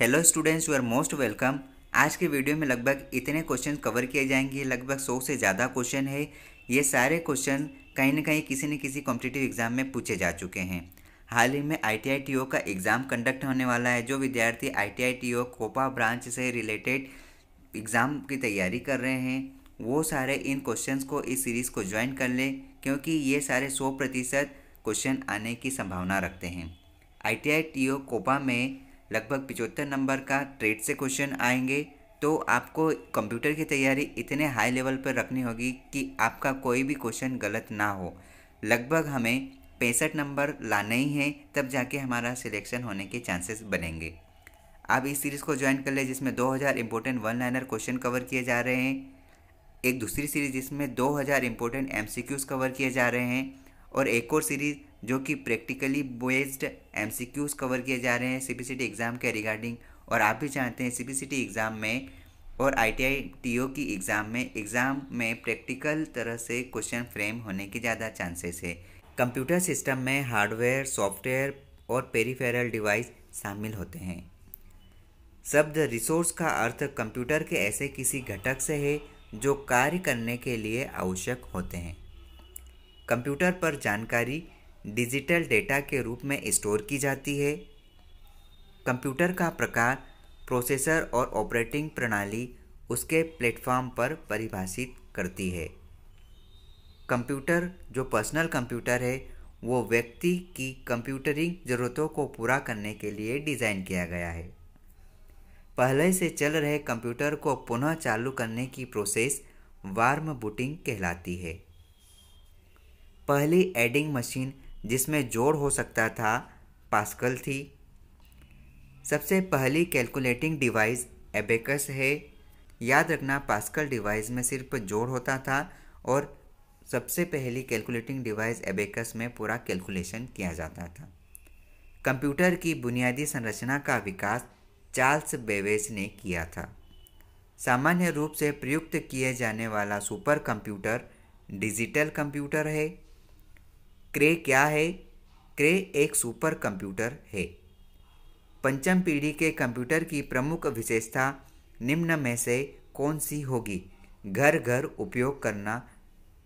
hello students you are most welcome आज के video में लगभग इतने क्वेश्चन कवर किए जाएंगे लगभग सौ से ज़्यादा क्वेश्चन है ये सारे क्वेश्चन कहीं ना कहीं किसी न किसी कॉम्पिटेटिव एग्जाम में पूछे जा चुके हैं हाल ही में आई का एग्ज़ाम कंडक्ट होने वाला है जो विद्यार्थी आई कोपा ब्रांच से रिलेटेड एग्ज़ाम की तैयारी कर रहे हैं वो सारे इन क्वेश्चन को इस सीरीज़ को ज्वाइन कर लें क्योंकि ये सारे सौ प्रतिशत क्वेश्चन आने की संभावना रखते हैं आई कोपा में लगभग पिचहत्तर नंबर का ट्रेड से क्वेश्चन आएंगे तो आपको कंप्यूटर की तैयारी इतने हाई लेवल पर रखनी होगी कि आपका कोई भी क्वेश्चन गलत ना हो लगभग हमें पैंसठ नंबर लाने ही हैं तब जाके हमारा सिलेक्शन होने के चांसेस बनेंगे आप इस सीरीज़ को ज्वाइन कर लें जिसमें 2000 important one liner question cover किए जा रहे हैं एक दूसरी सीरीज जिसमें 2000 इंपॉर्टेंट एम कवर किए जा रहे हैं और एक और सीरीज़ जो कि प्रैक्टिकली बेस्ड एम कवर किए जा रहे हैं सी बी एग्ज़ाम के रिगार्डिंग और आप भी चाहते हैं सी बी एग्ज़ाम में और आई टी की एग्ज़ाम में एग्ज़ाम में प्रैक्टिकल तरह से क्वेश्चन फ्रेम होने के ज़्यादा चांसेस है कंप्यूटर सिस्टम में हार्डवेयर सॉफ्टवेयर और पेरीफेरल डिवाइस शामिल होते हैं शब्द रिसोर्स का अर्थ कंप्यूटर के ऐसे किसी घटक से है जो कार्य करने के लिए आवश्यक होते हैं कंप्यूटर पर जानकारी डिजिटल डेटा के रूप में स्टोर की जाती है कंप्यूटर का प्रकार प्रोसेसर और ऑपरेटिंग प्रणाली उसके प्लेटफॉर्म पर परिभाषित करती है कंप्यूटर जो पर्सनल कंप्यूटर है वो व्यक्ति की कंप्यूटरिंग ज़रूरतों को पूरा करने के लिए डिज़ाइन किया गया है पहले से चल रहे कंप्यूटर को पुनः चालू करने की प्रोसेस वार्म बूटिंग कहलाती है पहली एडिंग मशीन जिसमें जोड़ हो सकता था पास्कल थी सबसे पहली कैलकुलेटिंग डिवाइस एबेकस है याद रखना पास्कल डिवाइस में सिर्फ जोड़ होता था और सबसे पहली कैलकुलेटिंग डिवाइस एबेकस में पूरा कैलकुलेशन किया जाता था कंप्यूटर की बुनियादी संरचना का विकास चार्ल्स बेवेज ने किया था सामान्य रूप से प्रयुक्त किए जाने वाला सुपर कंप्यूटर डिजिटल कंप्यूटर है क्रे क्या है क्रे एक सुपर कंप्यूटर है पंचम पीढ़ी के कंप्यूटर की प्रमुख विशेषता निम्न में से कौन सी होगी घर घर उपयोग करना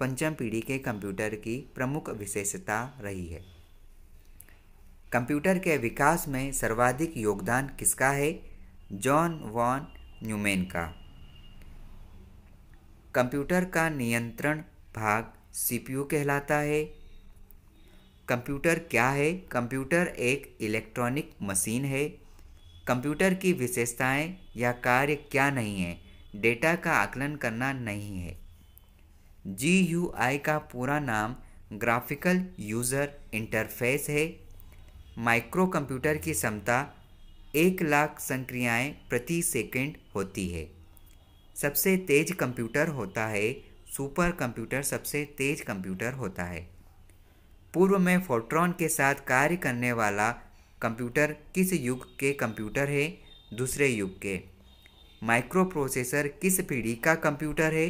पंचम पीढ़ी के कंप्यूटर की प्रमुख विशेषता रही है कंप्यूटर के विकास में सर्वाधिक योगदान किसका है जॉन वॉन न्यूमेन का कंप्यूटर का नियंत्रण भाग सीपीयू कहलाता है कंप्यूटर क्या है कंप्यूटर एक इलेक्ट्रॉनिक मशीन है कंप्यूटर की विशेषताएं या कार्य क्या नहीं है डेटा का आकलन करना नहीं है जी यू आई का पूरा नाम ग्राफिकल यूज़र इंटरफेस है माइक्रो कंप्यूटर की क्षमता एक लाख संक्रियाएं प्रति सेकंड होती है सबसे तेज कंप्यूटर होता है सुपर कंप्यूटर सबसे तेज कंप्यूटर होता है पूर्व में फोट्रॉन के साथ कार्य करने वाला कंप्यूटर किस युग के कंप्यूटर है दूसरे युग के माइक्रो प्रोसेसर किस पीढ़ी का कंप्यूटर है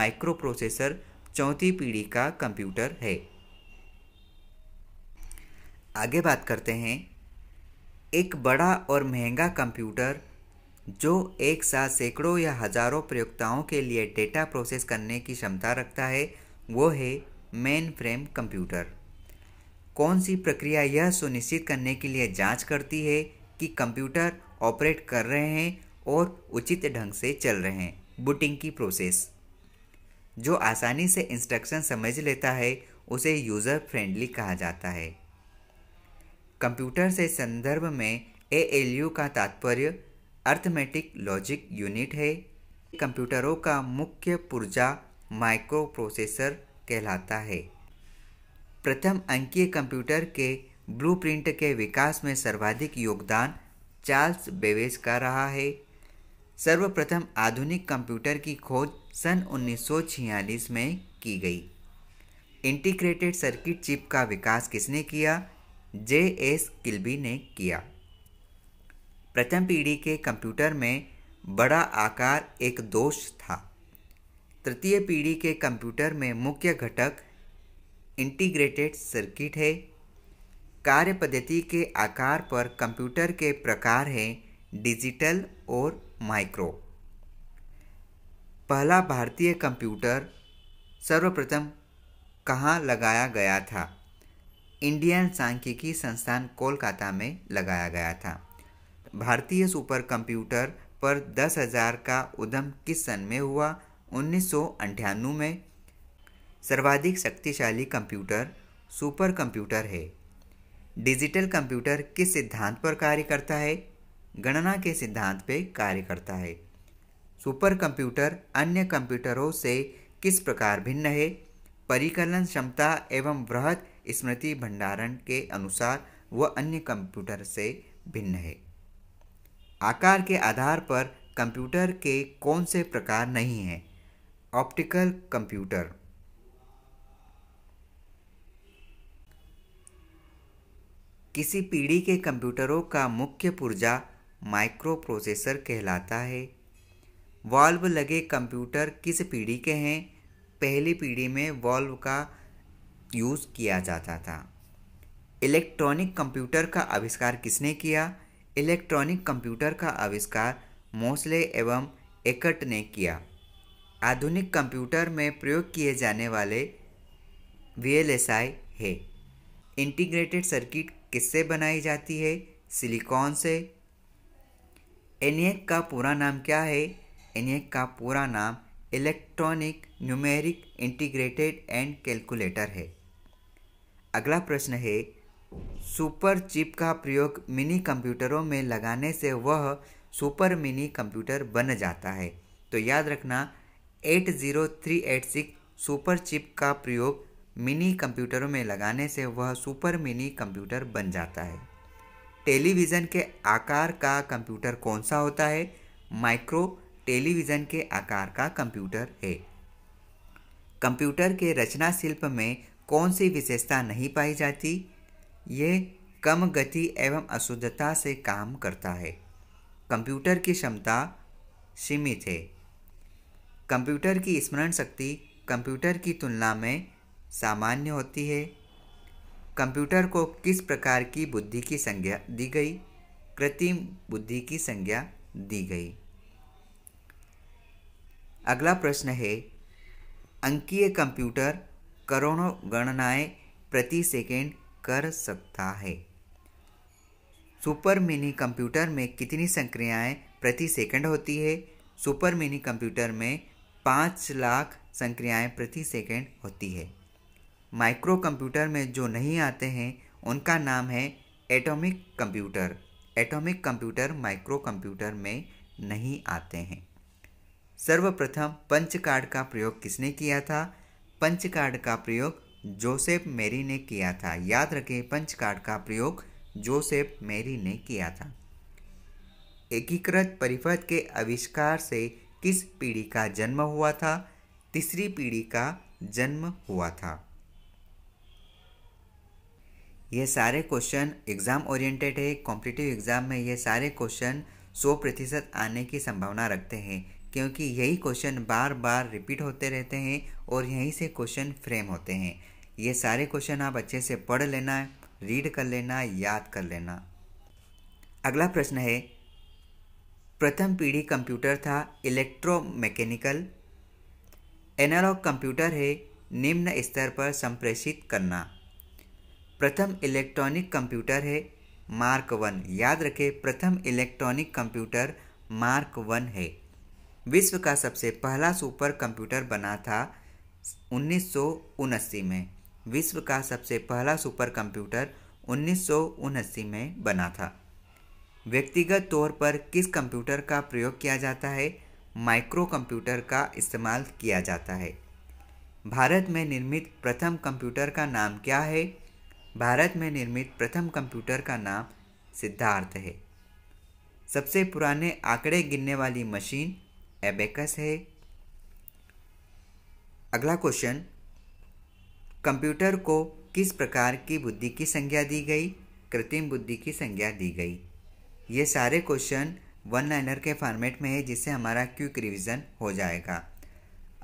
माइक्रो प्रोसेसर चौथी पीढ़ी का कंप्यूटर है आगे बात करते हैं एक बड़ा और महंगा कंप्यूटर जो एक साथ सैकड़ों या हजारों प्रयोक्ताओं के लिए डेटा प्रोसेस करने की क्षमता रखता है वो है मेन फ्रेम कंप्यूटर कौन सी प्रक्रिया यह सुनिश्चित करने के लिए जांच करती है कि कंप्यूटर ऑपरेट कर रहे हैं और उचित ढंग से चल रहे हैं बुटिंग की प्रोसेस जो आसानी से इंस्ट्रक्शन समझ लेता है उसे यूज़र फ्रेंडली कहा जाता है कंप्यूटर से संदर्भ में ए एल यू का तात्पर्य अर्थमेटिक लॉजिक यूनिट है कंप्यूटरों का मुख्य पुर्जा माइक्रो प्रोसेसर कहलाता है प्रथम अंकीय कंप्यूटर के ब्लूप्रिंट के विकास में सर्वाधिक योगदान चार्ल्स बेवेज का रहा है सर्वप्रथम आधुनिक कंप्यूटर की खोज सन 1946 में की गई इंटीग्रेटेड सर्किट चिप का विकास किसने किया जे एस किल्बी ने किया प्रथम पीढ़ी के कंप्यूटर में बड़ा आकार एक दोष था तृतीय पीढ़ी के कंप्यूटर में मुख्य घटक इंटीग्रेटेड सर्किट है कार्य पद्धति के आकार पर कंप्यूटर के प्रकार हैं डिजिटल और माइक्रो पहला भारतीय कंप्यूटर सर्वप्रथम कहाँ लगाया गया था इंडियन सांख्यिकी संस्थान कोलकाता में लगाया गया था भारतीय सुपर कंप्यूटर पर दस हज़ार का उद्यम किस सन में हुआ उन्नीस में सर्वाधिक शक्तिशाली कंप्यूटर सुपर कंप्यूटर है डिजिटल कंप्यूटर किस सिद्धांत पर कार्य करता है गणना के सिद्धांत पर कार्य करता है सुपर कंप्यूटर अन्य कंप्यूटरों से किस प्रकार भिन्न है परिकलन क्षमता एवं बृहद स्मृति भंडारण के अनुसार वह अन्य कंप्यूटर से भिन्न है आकार के आधार पर कंप्यूटर के कौन से प्रकार नहीं हैं ऑप्टिकल कंप्यूटर किसी पीढ़ी के कंप्यूटरों का मुख्य पुर्जा माइक्रोप्रोसेसर कहलाता है वॉल्व लगे कंप्यूटर किस पीढ़ी के हैं पहली पीढ़ी में वॉल्व का यूज़ किया जाता था इलेक्ट्रॉनिक कंप्यूटर का आविष्कार किसने किया इलेक्ट्रॉनिक कंप्यूटर का आविष्कार मोसले एवं एकट ने किया आधुनिक कंप्यूटर में प्रयोग किए जाने वाले वी है इंटीग्रेटेड सर्किट किससे बनाई जाती है सिलिकॉन से एनियक का पूरा नाम क्या है एनियक का पूरा नाम electronic numeric integrated and calculator है अगला प्रश्न है सुपर चिप का प्रयोग मिनी कंप्यूटरों में लगाने से वह सुपर मिनी कंप्यूटर बन जाता है तो याद रखना 80386 सुपर चिप का प्रयोग मिनी कंप्यूटरों में लगाने से वह सुपर मिनी कंप्यूटर बन जाता है टेलीविज़न के आकार का कंप्यूटर कौन सा होता है माइक्रो टेलीविज़न के आकार का कंप्यूटर है कंप्यूटर के रचना शिल्प में कौन सी विशेषता नहीं पाई जाती ये कम गति एवं अशुद्धता से काम करता है कंप्यूटर की क्षमता सीमित है कंप्यूटर की स्मरण शक्ति कंप्यूटर की तुलना में सामान्य होती है कंप्यूटर को किस प्रकार की बुद्धि की संज्ञा दी गई कृत्रिम बुद्धि की संज्ञा दी गई अगला प्रश्न है अंकीय कंप्यूटर करोड़ों गणनाएं प्रति सेकेंड कर सकता है सुपर मिनी कंप्यूटर में कितनी संक्रियाएं प्रति सेकंड होती है सुपर मिनी कंप्यूटर में पाँच लाख संक्रियाएं प्रति सेकंड होती है माइक्रो कंप्यूटर में जो नहीं आते हैं उनका नाम है atomic computer atomic computer micro computer में नहीं आते हैं सर्वप्रथम पंच कार्ड का प्रयोग किसने किया था पंच कार्ड का प्रयोग जोसेफ मेरी ने किया था याद रखें पंच कार्ड का प्रयोग जोसेफ मेरी ने किया था एकीकृत परिपथ के आविष्कार से किस पीढ़ी का जन्म हुआ था तीसरी पीढ़ी का जन्म हुआ था ये सारे क्वेश्चन एग्ज़ाम ओरिएंटेड है कॉम्पिटिटिव एग्ज़ाम में ये सारे क्वेश्चन सौ प्रतिशत आने की संभावना रखते हैं क्योंकि यही क्वेश्चन बार बार रिपीट होते रहते हैं और यहीं से क्वेश्चन फ्रेम होते हैं ये सारे क्वेश्चन आप अच्छे से पढ़ लेना रीड कर लेना याद कर लेना अगला प्रश्न है प्रथम पीढ़ी कंप्यूटर था इलेक्ट्रो मैकेनिकल एनालॉग कंप्यूटर है निम्न स्तर पर संप्रेषित करना प्रथम इलेक्ट्रॉनिक कंप्यूटर है मार्क वन याद रखें प्रथम इलेक्ट्रॉनिक कंप्यूटर मार्क वन है विश्व का सबसे पहला सुपर कंप्यूटर बना था उन्नीस में विश्व का सबसे पहला सुपर कंप्यूटर उन्नीस में बना था व्यक्तिगत तौर पर किस कंप्यूटर का प्रयोग किया जाता है माइक्रो कंप्यूटर का इस्तेमाल किया जाता है भारत में निर्मित प्रथम कंप्यूटर का नाम क्या है भारत में निर्मित प्रथम कंप्यूटर का नाम सिद्धार्थ है सबसे पुराने आंकड़े गिनने वाली मशीन एबेकस है अगला क्वेश्चन कंप्यूटर को किस प्रकार की बुद्धि की संज्ञा दी गई कृत्रिम बुद्धि की संज्ञा दी गई ये सारे क्वेश्चन वन लाइनर के फॉर्मेट में है जिससे हमारा क्विक रिवीजन हो जाएगा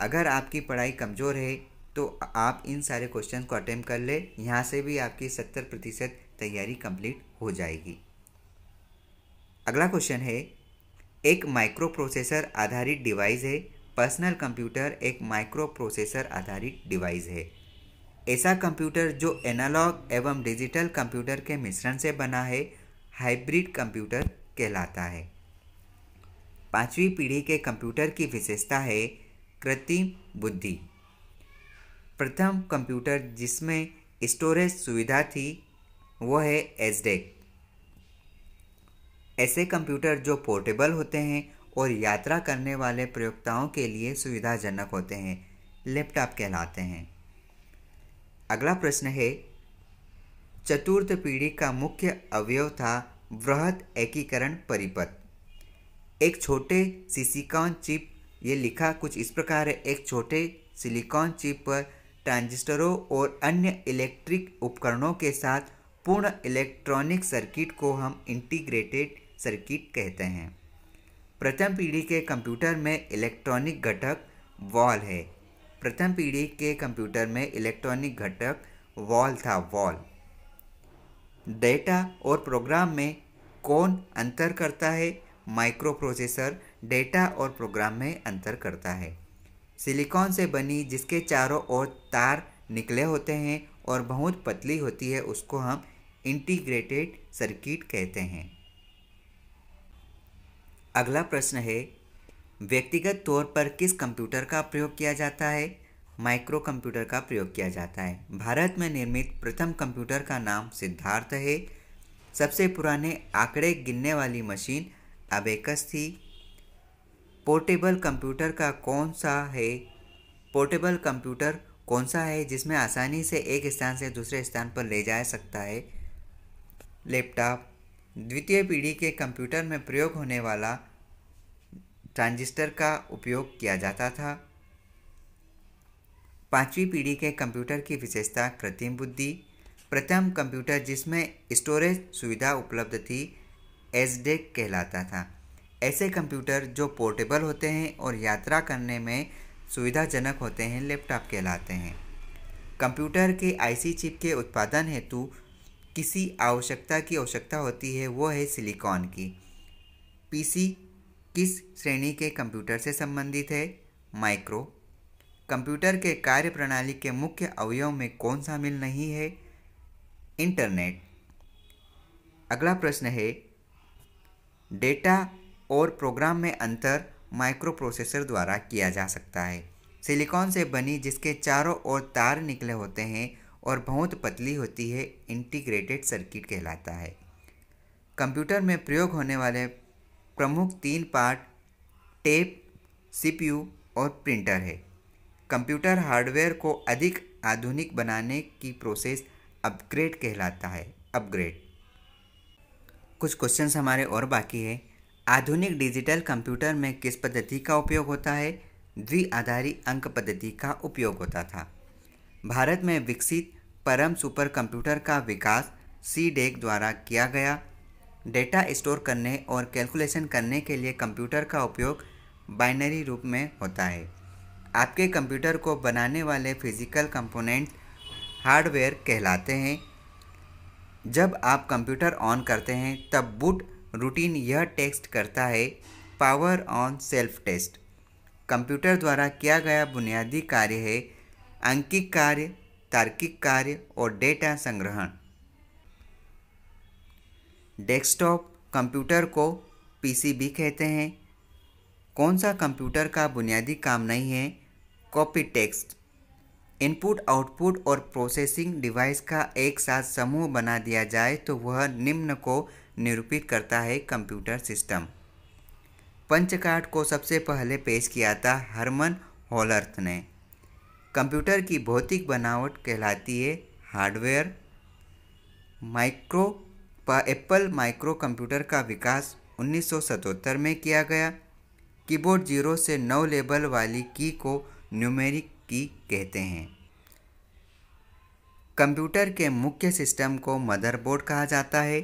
अगर आपकी पढ़ाई कमज़ोर है तो आप इन सारे क्वेश्चन को अटैम्प्ट कर ले यहाँ से भी आपकी सत्तर प्रतिशत तैयारी कंप्लीट हो जाएगी अगला क्वेश्चन है एक माइक्रो प्रोसेसर आधारित डिवाइस है पर्सनल कंप्यूटर एक माइक्रो प्रोसेसर आधारित डिवाइस है ऐसा कंप्यूटर जो एनालॉग एवं डिजिटल कंप्यूटर के मिश्रण से बना है हाइब्रिड कंप्यूटर कहलाता है पांचवी पीढ़ी के कंप्यूटर की विशेषता है कृत्रिम बुद्धि प्रथम कंप्यूटर जिसमें स्टोरेज सुविधा थी वो है एसडेक e ऐसे कंप्यूटर जो पोर्टेबल होते हैं और यात्रा करने वाले प्रयोक्ताओं के लिए सुविधाजनक होते हैं लैपटॉप कहलाते हैं अगला प्रश्न है चतुर्थ पीढ़ी का मुख्य अवयव था वृहद एकीकरण परिपथ एक छोटे सिसिकॉन चिप ये लिखा कुछ इस प्रकार है एक छोटे सिलिकॉन चिप पर ट्रांजिस्टरों और अन्य इलेक्ट्रिक उपकरणों के साथ पूर्ण इलेक्ट्रॉनिक सर्किट को हम इंटीग्रेटेड सर्किट कहते हैं प्रथम पीढ़ी के कंप्यूटर में इलेक्ट्रॉनिक घटक वॉल है प्रथम पीढ़ी के कंप्यूटर में इलेक्ट्रॉनिक घटक वॉल था वॉल डेटा और प्रोग्राम में कौन अंतर करता है माइक्रोप्रोसेसर डेटा और प्रोग्राम में अंतर करता है सिलिकॉन से बनी जिसके चारों ओर तार निकले होते हैं और बहुत पतली होती है उसको हम इंटीग्रेटेड सर्किट कहते हैं अगला प्रश्न है व्यक्तिगत तौर पर किस कंप्यूटर का प्रयोग किया जाता है माइक्रो कंप्यूटर का प्रयोग किया जाता है भारत में निर्मित प्रथम कंप्यूटर का नाम सिद्धार्थ है सबसे पुराने आंकड़े गिनने वाली मशीन अबेकस थी पोर्टेबल कंप्यूटर का कौन सा है पोर्टेबल कंप्यूटर कौन सा है जिसमें आसानी से एक स्थान से दूसरे स्थान पर ले जा सकता है लैपटॉप द्वितीय पीढ़ी के कंप्यूटर में प्रयोग होने वाला ट्रांजिस्टर का उपयोग किया जाता था पांचवी पीढ़ी के कंप्यूटर की विशेषता कृत्रिम बुद्धि प्रथम कंप्यूटर जिसमें स्टोरेज सुविधा उपलब्ध थी एसडेक कहलाता था ऐसे कंप्यूटर जो पोर्टेबल होते हैं और यात्रा करने में सुविधाजनक होते हैं लैपटॉप कहलाते हैं कंप्यूटर के आईसी चिप के उत्पादन हेतु किसी आवश्यकता की आवश्यकता होती है वो है सिलिकॉन की पीसी किस श्रेणी के कंप्यूटर से संबंधित है माइक्रो कंप्यूटर के कार्य प्रणाली के मुख्य अवयव में कौन शामिल नहीं है इंटरनेट अगला प्रश्न है डेटा और प्रोग्राम में अंतर माइक्रोप्रोसेसर द्वारा किया जा सकता है सिलिकॉन से बनी जिसके चारों ओर तार निकले होते हैं और बहुत पतली होती है इंटीग्रेटेड सर्किट कहलाता है कंप्यूटर में प्रयोग होने वाले प्रमुख तीन पार्ट टेप सीपीयू और प्रिंटर है कंप्यूटर हार्डवेयर को अधिक आधुनिक बनाने की प्रोसेस अपग्रेड कहलाता है अपग्रेड कुछ क्वेश्चंस हमारे और बाकी है आधुनिक डिजिटल कंप्यूटर में किस पद्धति का उपयोग होता है द्विआधारी अंक पद्धति का उपयोग होता था भारत में विकसित परम सुपर कंप्यूटर का विकास सी डेक e द्वारा किया गया डेटा स्टोर करने और कैलकुलेशन करने के लिए कंप्यूटर का उपयोग बाइनरी रूप में होता है आपके कंप्यूटर को बनाने वाले फिजिकल कंपोनेंट हार्डवेयर कहलाते हैं जब आप कंप्यूटर ऑन करते हैं तब बूट रूटीन यह टेस्ट करता है power on self test computer द्वारा किया गया बुनियादी कार्य है अंकिक कार्य तार्किक कार्य और डेटा संग्रहण डेस्कटॉप कंप्यूटर को भी कहते हैं कौन सा कंप्यूटर का बुनियादी काम नहीं है कॉपी टेक्स्ट इनपुट आउटपुट और प्रोसेसिंग डिवाइस का एक साथ समूह बना दिया जाए तो वह निम्न को निरूपित करता है कंप्यूटर सिस्टम पंचकार्ड को सबसे पहले पेश किया था हरमन हॉलर्थ ने कंप्यूटर की भौतिक बनावट कहलाती है hardware micro Apple micro computer का विकास 1977 में किया गया कीबोर्ड जीरो से नौ लेबल वाली की को न्यूमेरिक की कहते हैं कंप्यूटर के मुख्य सिस्टम को मदरबोर्ड कहा जाता है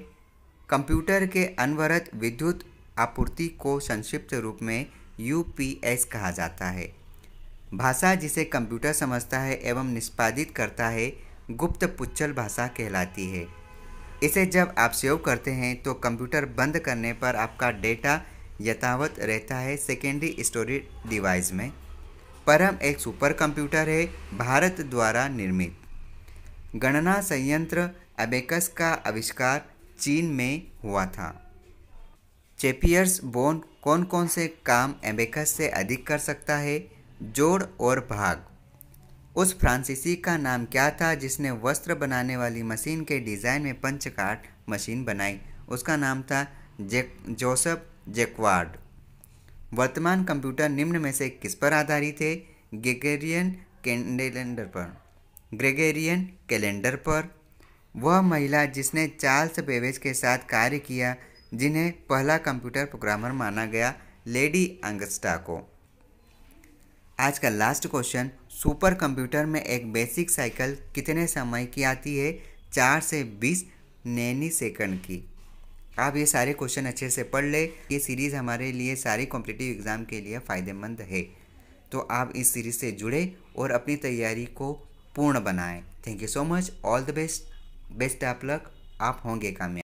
कंप्यूटर के अनवरत विद्युत आपूर्ति को संक्षिप्त रूप में यूपीएस कहा जाता है भाषा जिसे कंप्यूटर समझता है एवं निष्पादित करता है गुप्त पुच्छल भाषा कहलाती है इसे जब आप सेव करते हैं तो कंप्यूटर बंद करने पर आपका डेटा यथावत रहता है सेकेंडरी स्टोरेज डिवाइस में परम एक सुपर कंप्यूटर है भारत द्वारा निर्मित गणना संयंत्र एबेकस का आविष्कार चीन में हुआ था चेपियर्स बोन कौन कौन से काम एबेकस से अधिक कर सकता है जोड़ और भाग उस फ्रांसीसी का नाम क्या था जिसने वस्त्र बनाने वाली मशीन के डिज़ाइन में पंचकाट मशीन बनाई उसका नाम था जेक जोसेफ जेकवाड वर्तमान कंप्यूटर निम्न में से किस पर आधारित है ग्रेगेरियन कैलेंडर पर ग्रेगेरियन कैलेंडर पर वह महिला जिसने चार्ल्स बेवेज के साथ कार्य किया जिन्हें पहला कंप्यूटर प्रोग्रामर माना गया लेडी अंगस्टा को आज का लास्ट क्वेश्चन सुपर कंप्यूटर में एक बेसिक साइकिल कितने समय की आती है चार से बीस नैनी सेकंड की आप ये सारे क्वेश्चन अच्छे से पढ़ ले ये सीरीज़ हमारे लिए सारी कॉम्पिटिटिव एग्ज़ाम के लिए फ़ायदेमंद है तो आप इस सीरीज़ से जुड़े और अपनी तैयारी को पूर्ण बनाएं thank you so much all the best best आप लक आप होंगे कामयाब